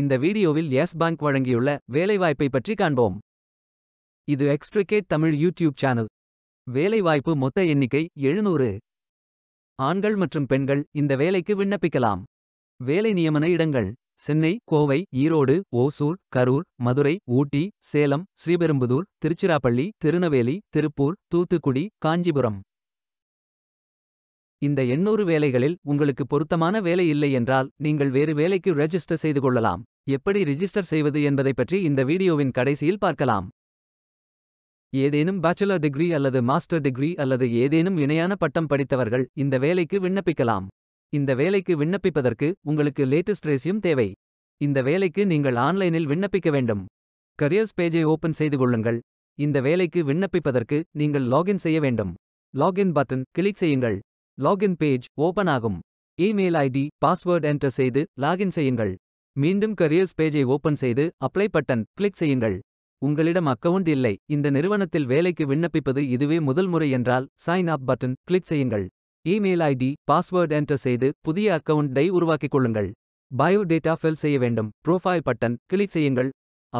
இந்த வீடியோவில் S bank வழங்கியுள்ள வேலைவாய்ப்பை பற்றி காண்போம் இது எக்ஸ்ட்ரிகேட் தமிழ் யூடியூப் சேனல் வேலைவாய்ப்பு மொத்த எண்ணிக்கை எழுநூறு ஆண்கள் மற்றும் பெண்கள் இந்த வேலைக்கு விண்ணப்பிக்கலாம் வேலை நியமன இடங்கள் சென்னை கோவை ஈரோடு ஓசூர் கரூர் மதுரை ஊட்டி சேலம் ஸ்ரீபெரும்புதூர் திருச்சிராப்பள்ளி திருநெல்வேலி திருப்பூர் தூத்துக்குடி காஞ்சிபுரம் இந்த எண்ணூறு வேலைகளில் உங்களுக்கு பொருத்தமான வேலை இல்லை என்றால் நீங்கள் வேறு வேலைக்கு ரெஜிஸ்டர் செய்து கொள்ளலாம் எப்படி ரிஜிஸ்டர் செய்வது என்பதை பற்றி இந்த வீடியோவின் கடைசியில் பார்க்கலாம் ஏதேனும் பேச்சுலர் டிகிரி அல்லது மாஸ்டர் டிகிரி அல்லது ஏதேனும் இணையான பட்டம் படித்தவர்கள் இந்த வேலைக்கு விண்ணப்பிக்கலாம் இந்த வேலைக்கு விண்ணப்பிப்பதற்கு உங்களுக்கு லேட்டஸ்ட் ரேசியும் தேவை இந்த வேலைக்கு நீங்கள் ஆன்லைனில் விண்ணப்பிக்க வேண்டும் கரியர்ஸ் பேஜை ஓபன் செய்து கொள்ளுங்கள் இந்த வேலைக்கு விண்ணப்பிப்பதற்கு நீங்கள் லாகின் செய்ய வேண்டும் லாகின் பட்டன் கிளிக் செய்யுங்கள் லாகின் பேஜ் ஓபன் ஆகும் இமெயில் ஐடி பாஸ்வேர்ட் என்டர் செய்து லாகின் செய்யுங்கள் மீண்டும் கரியர்ஸ் பேஜை ஓபன் செய்து அப்ளை பட்டன் கிளிக் செய்யுங்கள் உங்களிடம் அக்கவுண்ட் இல்லை இந்த நிறுவனத்தில் வேலைக்கு விண்ணப்பிப்பது இதுவே முதல் முறை என்றால் சைன் அப் பட்டன் கிளிக் செய்யுங்கள் இமெயில் ஐடி பாஸ்வேர்ட் என்டர் செய்து புதிய அக்கவுண்டை உருவாக்கிக் கொள்ளுங்கள் பயோ டேட்டா ஃபில் செய்ய வேண்டும் ப்ரோஃபைல் பட்டன் கிளிக் செய்யுங்கள்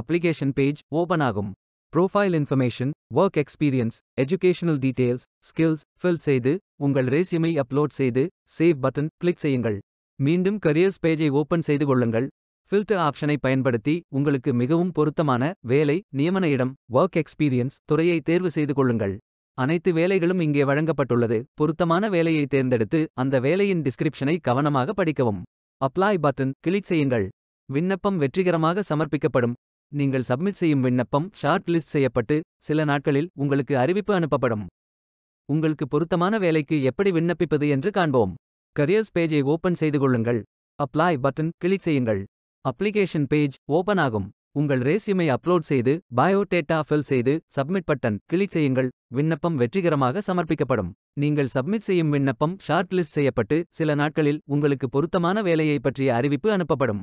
அப்ளிகேஷன் பேஜ் ஓபன் ஆகும் profile information work experience educational details skills fill செய்து உங்கள் ரேசியமை அப்லோட் செய்து சேவ் பட்டன் கிளிக் செய்யுங்கள் மீண்டும் கரியர்ஸ் பேஜை ஓப்பன் செய்து கொள்ளுங்கள் ஃபில்டர் ஆப்ஷனை பயன்படுத்தி உங்களுக்கு மிகவும் பொருத்தமான வேலை நியமன இடம் ஒர்க் எக்ஸ்பீரியன்ஸ் துறையை தேர்வு செய்து கொள்ளுங்கள் அனைத்து வேலைகளும் இங்கே வழங்கப்பட்டுள்ளது பொருத்தமான வேலையை தேர்ந்தெடுத்து அந்த வேலையின் டிஸ்கிரிப்ஷனை கவனமாக படிக்கவும் அப்ளை பட்டன் கிளிக் செய்யுங்கள் விண்ணப்பம் வெற்றிகரமாக சமர்ப்பிக்கப்படும் நீங்கள் சப்மிட் செய்யும் விண்ணப்பம் ஷார்ட் லிஸ்ட் செய்யப்பட்டு சில நாட்களில் உங்களுக்கு அறிவிப்பு அனுப்பப்படும் உங்களுக்கு பொருத்தமான வேலைக்கு எப்படி விண்ணப்பிப்பது என்று காண்போம் கரியர்ஸ் பேஜை ஓபன் செய்து கொள்ளுங்கள் அப்ளை பட்டன் கிளிக் செய்யுங்கள் அப்ளிகேஷன் பேஜ் ஓபன் ஆகும் உங்கள் ரேசியுமை அப்லோட் செய்து பயோடேட்டா ஃபில் செய்து சப்மிட் பட்டன் கிளிக் செய்யுங்கள் விண்ணப்பம் வெற்றிகரமாக சமர்ப்பிக்கப்படும் நீங்கள் சப்மிட் செய்யும் விண்ணப்பம் ஷார்ட் லிஸ்ட் செய்யப்பட்டு சில நாட்களில் உங்களுக்கு பொருத்தமான வேலையை பற்றிய அறிவிப்பு அனுப்பப்படும்